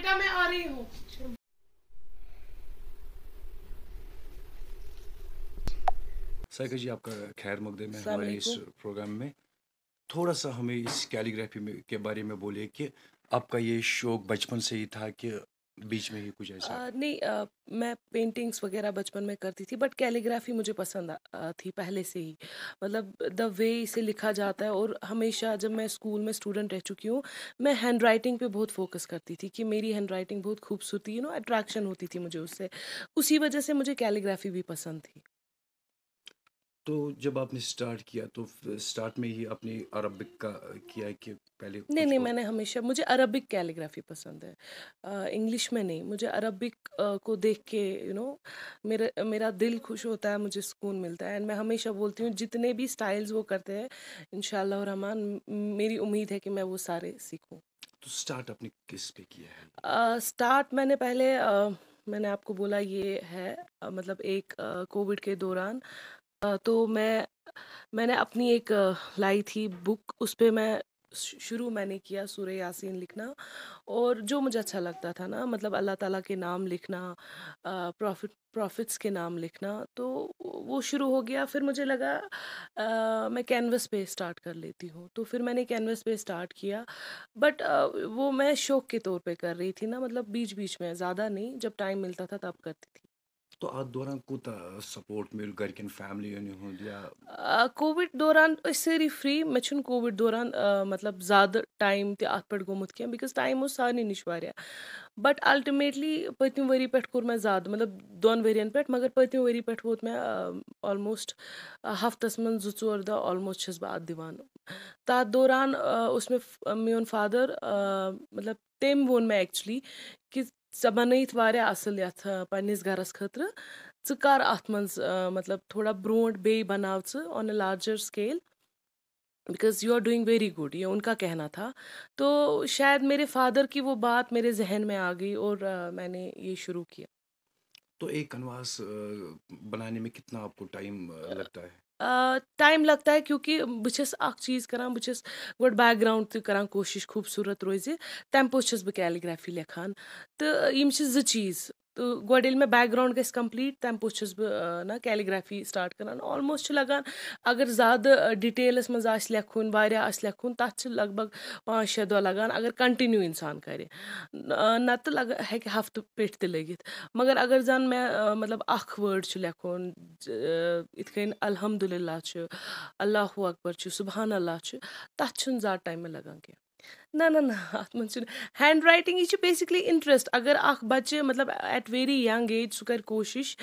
बेटा मैं आ रही हूँ साइका जी आपका खैर मकदे में हमारे इस प्रोग्राम में थोड़ा सा हमें इस कैलीग्राफी में के बारे में बोलिए कि आपका ये शौक बचपन से ही था कि बीच में ही कुछ ऐसा आ, नहीं आ, मैं पेंटिंग्स वगैरह बचपन में करती थी बट कैलीग्राफी मुझे पसंद आ, थी पहले से ही मतलब द वे इसे लिखा जाता है और हमेशा जब मैं स्कूल में स्टूडेंट रह चुकी हूँ मैं हैंड राइटिंग पर बहुत फोकस करती थी कि मेरी हैंड राइटिंग बहुत खूबसूरती यू नो अट्रैक्शन होती थी मुझे उससे उसी वजह से मुझे कैलीग्राफी भी पसंद थी तो जब आपने स्टार्ट किया तो स्टार्ट में ही आपने अरबिक का किया कि पहले नहीं नहीं मैंने हमेशा मुझे अरबिक कैलीग्राफी पसंद है इंग्लिश में नहीं मुझे अरबिक को देख के यू नो मेरा मेरा दिल खुश होता है मुझे सुकून मिलता है एंड मैं हमेशा बोलती हूँ जितने भी स्टाइल्स वो करते हैं इन रहमान मेरी उम्मीद है कि मैं वो सारे सीखूँ तो स्टार्ट आपने किस पे किया है स्टार्ट मैंने पहले मैंने आपको बोला ये है मतलब एक कोविड के दौरान तो मैं मैंने अपनी एक लाई थी बुक उस पर मैं शुरू मैंने किया सूर्य यासीन लिखना और जो मुझे अच्छा लगता था ना मतलब अल्लाह ताला के नाम लिखना प्रॉफिट प्रॉफिट्स के नाम लिखना तो वो शुरू हो गया फिर मुझे लगा आ, मैं कैनवस पे स्टार्ट कर लेती हूँ तो फिर मैंने कैनवस पे स्टार्ट किया बट आ, वो मैं शौक के तौर पे कर रही थी ना मतलब बीच बीच में ज़्यादा नहीं जब टाइम मिलता था तब करती थी तो दौरान सपोर्ट मिल फैमिली या कोविड दौरान सारी फ्री मे कोविड दौरान मतलब ज्यादा टाइम ते अत पे बिकॉज टाइम सारे नश बट अल्टिमेटली पतम वरी पे कोर मे ज्यादा मतलब दोन वरियन पे मगर पतम वरी पे वोत मे ऑलमोस्ट हफ्तस मन जो ओर दह ऑलमोस्ट छस अत दिवान तथ दौरान उस मे मन फादर मतलब तम वो मे एक्चुअली कि ژےٚ بَنٲیِتھ واریاہ اَصٕل یَتھ پنٛنِس گَرَس خٲطرٕ ژٕ کَر اَتھ منٛز مطلب تھوڑا برونٛٹھ بیٚیہِ بَناو ژٕ on a larger scale because you are doing very good ये उनका कहना था तो शायद मेरे फादर की वो बात मेरे जहन में आ गई और uh, मैंने ये शुरू किया तो एक कनवास बनाने में कितना आपको टाइम लगता है टाइम लगता है क्योंकि बहस चीज कर बहस ग बैकग्राउंड तरह कोशिश खूबसूरत रोज तमें पोच बह कैलग्राफी लेखान तो यम जीज تہٕ گۄڈٕ ییٚلہِ مےٚ بیک گرٛاوُنٛڈ گژھِ کَمپٕلیٖٹ تَمہِ پوٚتُس چھَس بہٕ نا کیلیٖگرٛافی سٹاٹ کَران آلموسٹ چھِ لَگان اگر زیادٕ ڈِٹیلَس منٛز آسہِ لیکھُن واریاہ آسہِ لیکھُن تَتھ چھِ لگ بگ پانٛژھ شےٚ دۄہ لَگان اگر کَنٹِنیوٗ اِنسان کَرِ نَتہٕ لَگہٕ ہیٚکہِ ہفتہٕ پیٚٹھۍ تہِ لٔگِتھ مگر اگر زَن مےٚ مطلب اَکھ وٲڈ چھُ لیکھُن یِتھ کٔنۍ الحمدُاللہ چھُ اللہ اکبر چھُ سُبحان اللہ چھُ تَتھ چھُنہٕ زیادٕ ٹایم مےٚ لَگان کینٛہہ نہ نہ نہ اَتھ منٛز چھُنہٕ ہینٛڈ رایٹِنٛگ یہِ چھِ بیسِکلی اِنٹرٛسٹ اگر اَکھ بَچہِ مطلب ایٹ ویری یَنٛگ ایج سُہ کَرِ کوٗشِش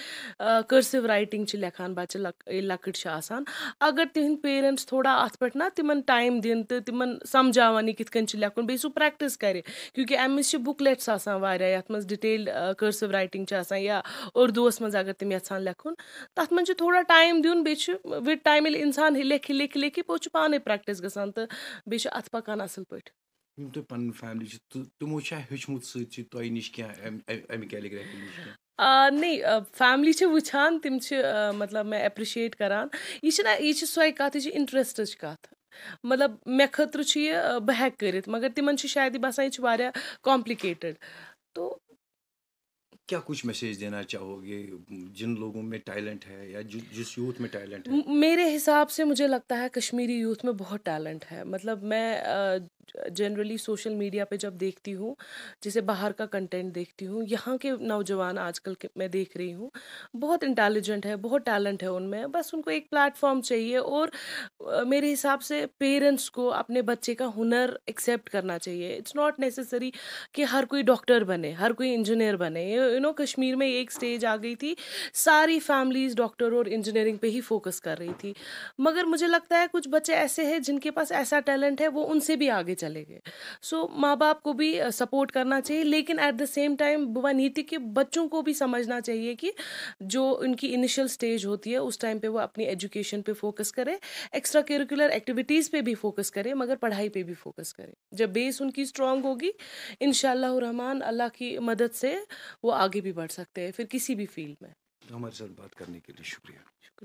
کٔرسِو رایٹِنٛگ چھِ لیکھان بَچہِ لَک ییٚلہِ لۄکٕٹۍ چھِ آسان اگر تِہِنٛدۍ پیرَنٛٹٕس تھوڑا اَتھ پٮ۪ٹھ نہ تِمَن ٹایم دِن تہٕ تِمَن سَمجھاوان یہِ کِتھ کٔنۍ چھِ لیکھُن بیٚیہِ سُہ پرٛٮ۪کٹِس کَرِ کیونکہِ اَمہِ منٛز چھِ بُکلٮ۪ٹٕس آسان واریاہ یَتھ منٛز ڈِٹیلڈ کٔرسِو رایٹِنٛگ چھِ آسان یا اُردوَس منٛز اگر تِم یَژھان لیکھُن تَتھ منٛز چھِ تھوڑا ٹایم دیُن بیٚیہِ چھُ وِد ٹایم ییٚلہِ اِنسان لیکھِ لیکھِ لیکھِ پوٚتُس چھُ پانَے پرٛٮ۪کٹِس گژھان تہٕ بیٚیہِ چھُ اَتھ پَکان اَصٕل پٲٹھۍ یِم تۄہہِ پَنٕنۍ فیملی چھِ تِمو چھا ہیٚوچھمُت سۭتۍ سۭتۍ تۄہہِ نِش کینٛہہ اَمہِ کیلیٖگرٛافی نِش کینٛہہ نہیں فیملی چھِ وٕچھان تِم چھِ مطلب مےٚ ایپرِشیٹ کَران یہِ چھِنہ یہِ چھِ سۄے کَتھ یہِ چھِ اِنٹرٛسٹٕچ کَتھ مطلب مےٚ خٲطرٕ چھُ یہِ بہٕ ہٮ۪کہٕ کٔرِتھ مگر تِمَن چھُ شاید یہِ باسان یہِ چھُ واریاہ کامپلِکیٹٕڈ تو क्या कुछ میسیج دینا چاہو گے लोगों لوگوں میں ٹیلنٹ ہے یا جس यूथ میں ٹیلنٹ है मेरे हिसाब से मुझे लगता है कश्मीरी यूथ में बहुत टैलेंट है मतलब मैं जनरली सोशल मीडिया पे जब देखती हूँ जैसे बाहर का कंटेंट देखती हूँ यहाँ के नौजवान आजकल के मैं देख रही हूँ बहुत इंटेलिजेंट है बहुत टैलेंट है उनमें बस उनको एक प्लेटफॉर्म चाहिए और मेरे हिसाब से पेरेंट्स को अपने बच्चे का हुनर एक्सेप्ट करना चाहिए इट्स नॉट नेसेसरी कि हर कोई डॉक्टर बने हर कोई इंजीनियर बने यू नो कश्मीर में एक स्टेज आ गई थी सारी फैमिलीज डॉक्टर और इंजीनियरिंग पे ही फोकस कर रही थी मगर मुझे लगता है कुछ बच्चे ऐसे हैं जिनके पास ऐसा टैलेंट है वो उनसे भी आगे चले गए सो so, माँ बाप को भी सपोर्ट करना चाहिए लेकिन एट द सेम टाइम बुआ नीति के बच्चों को भी समझना चाहिए कि जो उनकी इनिशियल स्टेज होती है उस टाइम पे वो अपनी एजुकेशन पे फोकस करें एक्स्ट्रा करिकुलर एक्टिविटीज़ पे भी फोकस करें मगर पढ़ाई पे भी फोकस करें जब बेस उनकी स्ट्रांग होगी इन रहमान अल्लाह की मदद से वो आगे भी बढ़ सकते हैं फिर किसी भी फील्ड में हमारे साथ बात करने के लिए शुक्रिया